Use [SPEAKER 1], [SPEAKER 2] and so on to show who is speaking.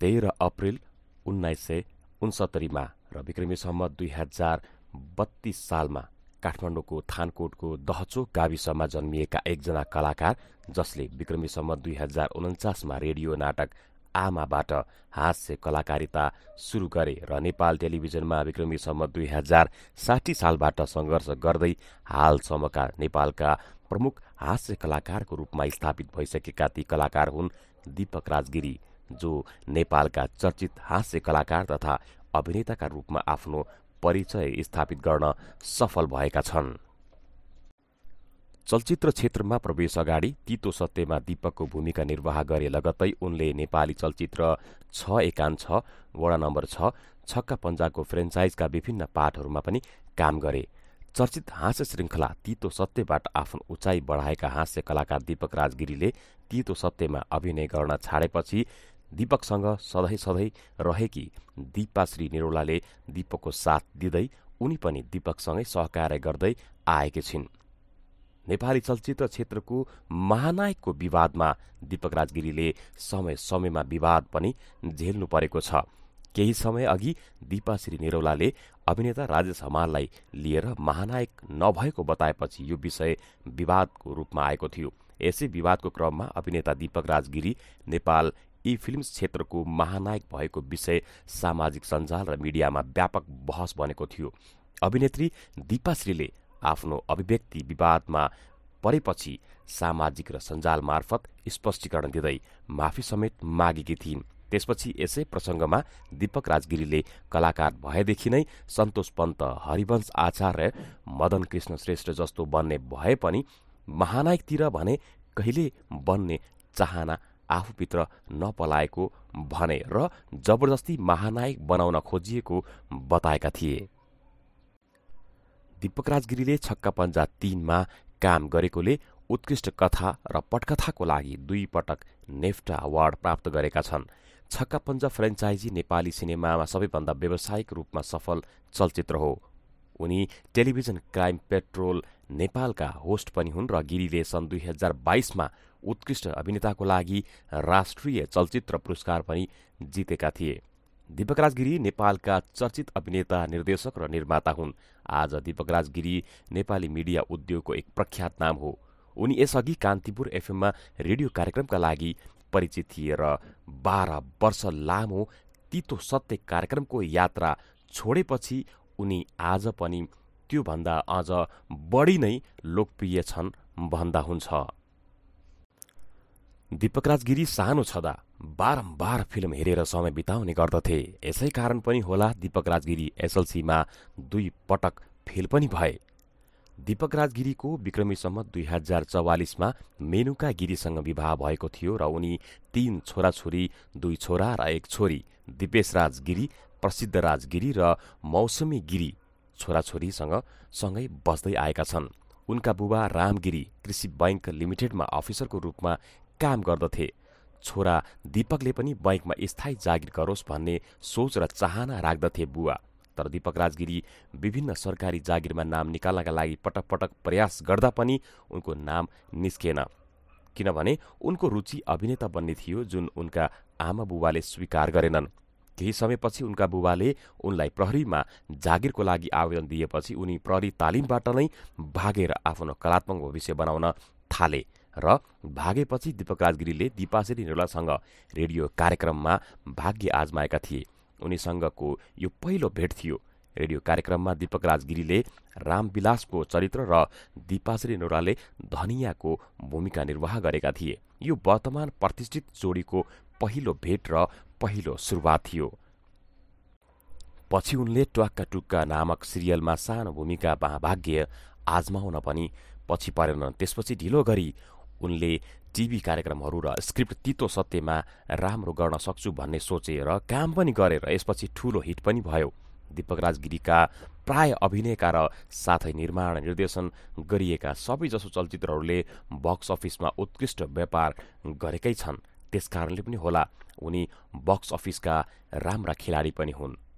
[SPEAKER 1] तेह्र अप्रेल उन्नाइस सय उन्सत्तरीमा र विक्रमी सम्म दुई हजार बत्तीस सालमा काठमाडौँको थानकोटको दहचोक गाविसमा जन्मिएका एकजना कलाकार जसले विक्रमी सम्म दुई हजार उन्चासमा रेडियो नाटक आमाबाट हास्य कलाकारिता सुरु गरे र नेपाल टेलिभिजनमा विक्रमी सम्म दुई हजार साठी सालबाट सङ्घर्ष गर्दै हालसम्मका नेपालका प्रमुख हास्य कलाकारको रूपमा स्थापित भइसकेका ती कलाकार हुन् दीपक राजगिरी जो नेपालका चर्चित हास्य कलाकार तथा अभिनेताका रूपमा आफ्नो परिचय स्थापित गर्न सफल भएका छन् चलचित्र क्षेत्रमा प्रवेश अगाडि तितो सत्यमा दीपकको भूमिका निर्वाह गरे लगत्तै उनले नेपाली चलचित्र छ एकान छ वडा नम्बर छ छक्का पन्जाको फ्रेन्चाइजका विभिन्न पाठहरूमा पनि काम गरे चर्चित हाँस्य श्रृङ्खला तितो सत्यबाट आफ्नो उचाइ बढाएका हास्य कलाकार दीपक राजगिरीले तितो सत्यमा अभिनय गर्न छाडेपछि दीपकसँग सधैँ सधैँ रहेकी दिपाश्री निरौलाले दीपकको साथ दिँदै उनी पनि दीपकसँगै सहकार्य गर्दै आएकी छिन् नेपाली चलचित्र क्षेत्रको महानायकको विवादमा दीपक राजगिरीले समय समयमा विवाद पनि झेल्नु परेको छ केही समय अघि दिपाश्री निरौलाले अभिनेता राजेश हमाललाई लिएर महानायक नभएको बताएपछि यो विषय विवादको रूपमा आएको थियो यसै विवादको क्रममा अभिनेता दीपक राजगिरी नेपाल यी फिल्म क्षेत्रको महानायक भएको विषय सामाजिक सञ्जाल र मिडियामा व्यापक बहस बनेको थियो अभिनेत्री दिपाश्रीले आफ्नो अभिव्यक्ति विवादमा परेपछि सामाजिक र सञ्जाल मार्फत स्पष्टीकरण दिँदै माफी समेत मागेकी थिइन् त्यसपछि यसै प्रसङ्गमा दीपक राजगिरीले कलाकार भएदेखि नै सन्तोष पन्त हरिवंश आचार्य मदन कृष्ण श्रेष्ठ जस्तो बन्ने भए पनि महानायकतिर भने कहिले बन्ने चाहना आफूभित्र नपलाएको भने र जबरजस्ती महानायक बनाउन खोजिएको बताएका थिए दिपकराज गिरीले छक्का पन्जा तीनमा काम गरेकोले उत्कृष्ट कथा र पटकथाको लागि दुई पटक नेफ्टा अवार्ड प्राप्त गरेका छन् छक्का पन्जा फ्रेन्चाइजी नेपाली सिनेमामा सबैभन्दा व्यावसायिक रूपमा सफल चलचित्र हो उनी टेलिभिजन क्राइम पेट्रोल नेपालका होस्ट पनि हुन् र गिरीले सन् दुई हजार बाइसमा उत्कृष्ट अभिनेताको लागि राष्ट्रिय चलचित्र पुरस्कार पनि जितेका थिए दिपकराज गिरी नेपालका चर्चित अभिनेता निर्देशक र निर्माता हुन् आज दिपकराज गिरी नेपाली मिडिया उद्योगको एक प्रख्यात नाम हो उनी यसअघि कान्तिपुर एफएममा रेडियो कार्यक्रमका लागि परिचित थिए र बाह्र वर्ष लामो तितो सत्य कार्यक्रमको यात्रा छोडेपछि उनी आज पनि त्योभन्दा अझ बढी नै लोकप्रिय छन् भन्दा हुन्छ दीपकराज गिरी सानो छँदा बारम्बार फिल्म हेरेर समय बिताउने गर्दथे यसै कारण पनि होला दीपकराज गिरी एसएलसीमा दुई पटक फेल पनि भए दीपकराज गिरीको विक्रमीसम्म दुई हजार चौवालिसमा मेनुका गिरीसँग विवाह भएको थियो र उनी तीन छोराछोरी दुई छोरा र एक छोरी दिपेश राजगिरी प्रसिद्ध राजगिरी र मौसमी गिरी छोराछोरीसँग सँगै बस्दै आएका छन् उनका बुबा रामगिरी कृषि बैङ्क लिमिटेडमा अफिसरको रूपमा काम गर्दथे छोरा दीपकले पनि बैङ्कमा स्थायी जागिर गरोस् भन्ने सोच र चाहना राख्दथे बुवा तर दीपक राजगिरी विभिन्न सरकारी जागिरमा नाम निकाल्नका लागि पटक पटक प्रयास गर्दा पनि उनको नाम निस्केन किनभने उनको रुचि अभिनेता बन्ने थियो जुन उनका आमा बुबाले स्वीकार गरेनन् केही समयपछि उनका बुबाले उनलाई प्रहरीमा जागिरको लागि आवेदन दिएपछि उनी प्रहरी तालिमबाट नै भागेर आफ्नो कलात्मक भविष्य बनाउन थाले र भागेपछि दिपक राजगिरीले दिपासेरी निरौलासँग रेडियो कार्यक्रममा भाग्य आजमाएका थिए उनीसँगको यो पहिलो भेट थियो रेडियो कार्यक्रममा दिपक राजगिरीले रामविलासको चरित्र र दिपाश्री नोराले धनियाँको भूमिका निर्वाह गरेका थिए यो वर्तमान प्रतिष्ठित जोडीको पहिलो भेट र पहिलो सुरुवात थियो पछि उनले ट्वाक्का टुक्का नामक सिरियलमा सानो भूमिका भाग्य आजमाउन पनि पछि परेनन् त्यसपछि ढिलो गरी उनले टिभी कार्यक्रमहरू र स्क्रिप्ट तितो सत्यमा राम्रो गर्न सक्छु भन्ने सोचेर काम पनि गरेर यसपछि ठूलो हिट पनि भयो दीपकराज राजगिरीका प्राय अभिनयका र साथै निर्माण निर्देशन गरिएका सबैजसो चलचित्रहरूले बक्स अफिसमा उत्कृष्ट व्यापार गरेकै छन् त्यसकारणले पनि होला उनी बक्स अफिसका राम्रा खेलाडी पनि हुन्